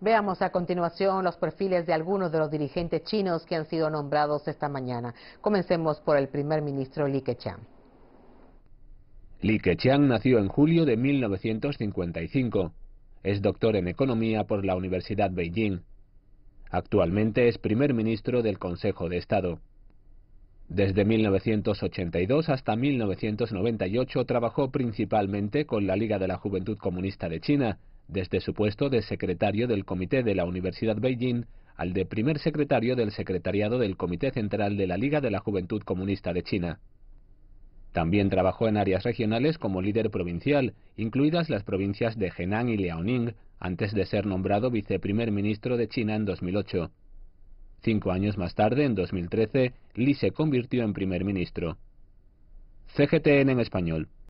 Veamos a continuación los perfiles de algunos de los dirigentes chinos que han sido nombrados esta mañana. Comencemos por el primer ministro Li Keqiang. Li Keqiang nació en julio de 1955. Es doctor en economía por la Universidad Beijing. Actualmente es primer ministro del Consejo de Estado. Desde 1982 hasta 1998 trabajó principalmente con la Liga de la Juventud Comunista de China desde su puesto de secretario del Comité de la Universidad Beijing al de primer secretario del Secretariado del Comité Central de la Liga de la Juventud Comunista de China. También trabajó en áreas regionales como líder provincial, incluidas las provincias de Henan y Liaoning, antes de ser nombrado viceprimer ministro de China en 2008. Cinco años más tarde, en 2013, Li se convirtió en primer ministro. CGTN en español.